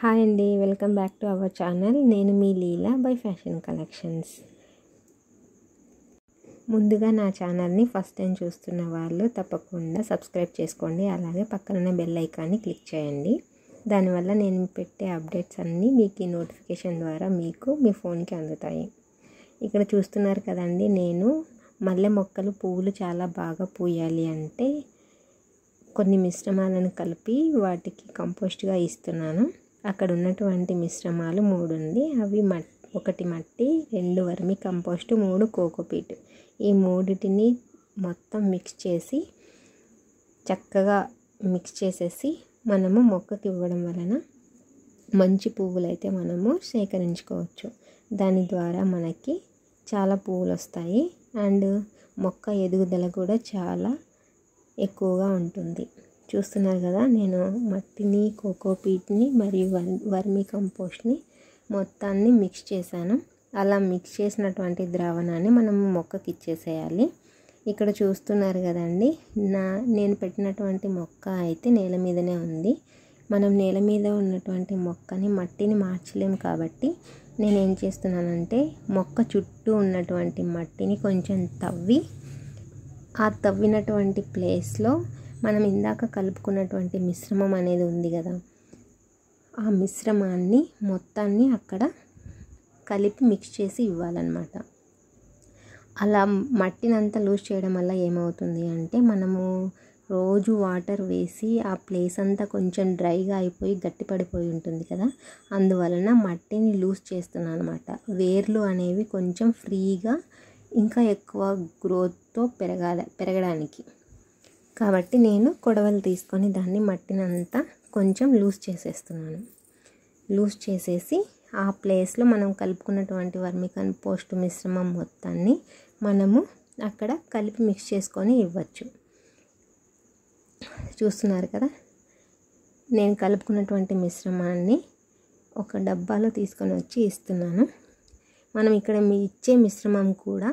hi అండి welcome back to our channel నేను మీ లీలా బై ఫ్యాషన్ కలెక్షన్స్ ముందుగా నా ఛానల్ని ఫస్ట్ టైం చూస్తున్న వాళ్ళు తప్పకుండా సబ్స్క్రైబ్ చేసుకోండి అలాగే పక్కన బెల్ ఐకాన్ని క్లిక్ చేయండి దానివల్ల నేను పెట్టే అప్డేట్స్ అన్నీ మీకు ఈ నోటిఫికేషన్ ద్వారా మీకు మీ ఫోన్కి అందుతాయి ఇక్కడ చూస్తున్నారు కదండి నేను మల్లె మొక్కలు పువ్వులు చాలా బాగా పూయాలి అంటే కొన్ని మిశ్రమాలను కలిపి వాటికి కంపోస్ట్గా ఇస్తున్నాను అక్కడ ఉన్నటువంటి మిశ్రమాలు మూడు ఉంది అవి మట్ ఒకటి మట్టి రెండు వర్మి కంపోస్ట్ మూడు కోకోపీట్ ఈ మూడిటిని మొత్తం మిక్స్ చేసి చక్కగా మిక్స్ చేసేసి మనము మొక్కకి ఇవ్వడం వలన మంచి పువ్వులు అయితే మనము సేకరించుకోవచ్చు దాని ద్వారా మనకి చాలా పువ్వులు వస్తాయి అండ్ మొక్క ఎదుగుదల కూడా చాలా ఎక్కువగా ఉంటుంది చూస్తున్నారు కదా నేను మట్టిని కోకోపీట్ని మరియు వర్మి కంపోస్ట్ని మొత్తాన్ని మిక్స్ చేశాను అలా మిక్స్ చేసినటువంటి ద్రావణాన్ని మనం మొక్కకి ఇచ్చేసేయాలి ఇక్కడ చూస్తున్నారు కదండి నా నేను పెట్టినటువంటి మొక్క అయితే నేల మీదనే ఉంది మనం నేల మీద ఉన్నటువంటి మొక్కని మట్టిని మార్చలేము కాబట్టి నేను ఏం చేస్తున్నానంటే మొక్క చుట్టూ ఉన్నటువంటి మట్టిని కొంచెం తవ్వి ఆ తవ్వినటువంటి ప్లేస్లో మనం ఇందాక కలుపుకున్నటువంటి మిశ్రమం అనేది ఉంది కదా ఆ మిశ్రమాన్ని మొత్తాన్ని అక్కడ కలిపి మిక్స్ చేసి ఇవ్వాలన్నమాట అలా మట్టినంతా లూజ్ చేయడం వల్ల ఏమవుతుంది అంటే మనము రోజు వాటర్ వేసి ఆ ప్లేస్ అంతా కొంచెం డ్రైగా అయిపోయి గట్టిపడిపోయి ఉంటుంది కదా అందువలన మట్టిని లూజ్ చేస్తున్నాను అనమాట వేర్లు అనేవి కొంచెం ఫ్రీగా ఇంకా ఎక్కువ గ్రోత్తో పెరగాలి పెరగడానికి కాబట్టి నేను కొడవలు తీసుకొని దాన్ని మట్టినంతా కొంచెం లూజ్ చేసేస్తున్నాను లూజ్ చేసేసి ఆ ప్లేస్లో మనం కలుపుకున్నటువంటి వర్మికన్ పోస్ట్ మిశ్రమం మొత్తాన్ని మనము అక్కడ కలిపి మిక్స్ చేసుకొని ఇవ్వచ్చు చూస్తున్నారు కదా నేను కలుపుకున్నటువంటి మిశ్రమాన్ని ఒక డబ్బాలో తీసుకొని వచ్చి ఇస్తున్నాను మనం ఇక్కడ మీ ఇచ్చే మిశ్రమం కూడా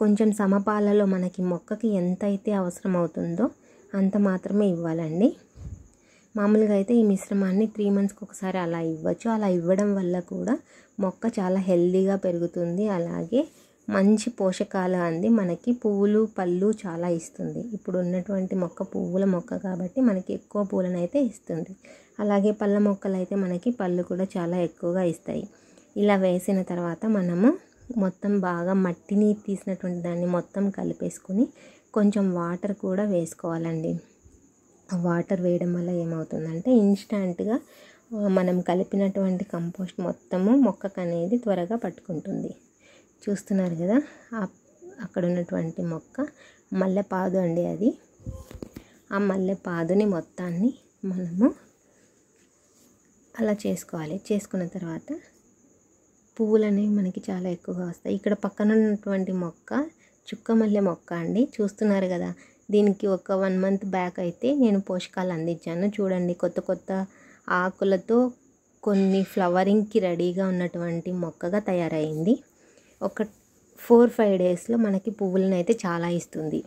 కొంచెం సమపాలలో మనకి మొక్కకి ఎంత అయితే అవసరం అవుతుందో అంత మాత్రమే ఇవ్వాలండి మామూలుగా అయితే ఈ మిశ్రమాన్ని త్రీ మంత్స్కి ఒకసారి అలా ఇవ్వచ్చు అలా ఇవ్వడం వల్ల కూడా మొక్క చాలా హెల్దీగా పెరుగుతుంది అలాగే మంచి పోషకాలు అంది మనకి పువ్వులు పళ్ళు చాలా ఇస్తుంది ఇప్పుడు ఉన్నటువంటి మొక్క పువ్వుల మొక్క కాబట్టి మనకి ఎక్కువ పూలను అయితే ఇస్తుంది అలాగే పళ్ళ మొక్కలు అయితే మనకి పళ్ళు కూడా చాలా ఎక్కువగా ఇస్తాయి ఇలా వేసిన తర్వాత మనము మొత్తం బాగా మట్టిని తీసినటువంటి దాన్ని మొత్తం కలిపేసుకుని కొంచెం వాటర్ కూడా వేసుకోవాలండి వాటర్ వేయడం వల్ల ఏమవుతుందంటే ఇన్స్టాంట్గా మనం కలిపినటువంటి కంపోస్ట్ మొత్తము మొక్కకు అనేది త్వరగా పట్టుకుంటుంది చూస్తున్నారు కదా అక్కడ ఉన్నటువంటి మొక్క మల్లెపాదు అండి అది ఆ మల్లెపాదుని మొత్తాన్ని మనము అలా చేసుకోవాలి చేసుకున్న తర్వాత పువ్వులు అనేవి మనకి చాలా ఎక్కువగా వస్తాయి ఇక్కడ పక్కన ఉన్నటువంటి మొక్క చుక్క మల్లె మొక్క అండి చూస్తున్నారు కదా దీనికి ఒక వన్ మంత్ బ్యాక్ అయితే నేను పోషకాలు అందించాను చూడండి కొత్త కొత్త ఆకులతో కొన్ని ఫ్లవరింగ్కి రెడీగా ఉన్నటువంటి మొక్కగా తయారైంది ఒక ఫోర్ ఫైవ్ డేస్లో మనకి పువ్వులను అయితే చాలా ఇస్తుంది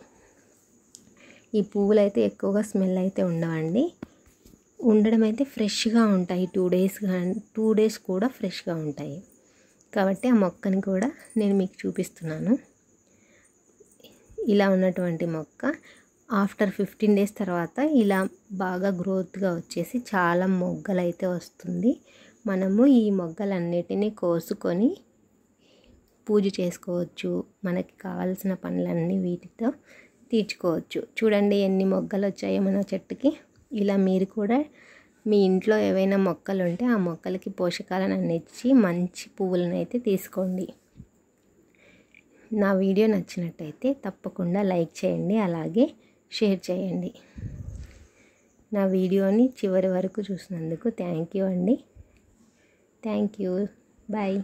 ఈ పువ్వులు అయితే ఎక్కువగా స్మెల్ అయితే ఉండవండి ఉండడం అయితే ఫ్రెష్గా ఉంటాయి టూ డేస్ కానీ టూ డేస్ కూడా ఫ్రెష్గా ఉంటాయి కాబట్టి ఆ మొక్కని కూడా నేను మీకు చూపిస్తున్నాను ఇలా ఉన్నటువంటి మొక్క ఆఫ్టర్ ఫిఫ్టీన్ డేస్ తర్వాత ఇలా బాగా గ్రోత్గా వచ్చేసి చాలా మొగ్గలైతే వస్తుంది మనము ఈ మొగ్గలన్నిటినీ కోసుకొని పూజ చేసుకోవచ్చు మనకి కావాల్సిన పనులన్నీ వీటితో తీర్చుకోవచ్చు చూడండి ఎన్ని మొగ్గలు వచ్చాయో మన చెట్టుకి ఇలా మీరు కూడా మీ ఇంట్లో ఏవైనా మొక్కలు ఉంటే ఆ మొక్కలకి పోషకాలను అందించి మంచి పువ్వులను అయితే తీసుకోండి నా వీడియో నచ్చినట్టయితే తప్పకుండా లైక్ చేయండి అలాగే షేర్ చేయండి నా వీడియోని చివరి వరకు చూసినందుకు థ్యాంక్ యూ అండి థ్యాంక్ యూ బాయ్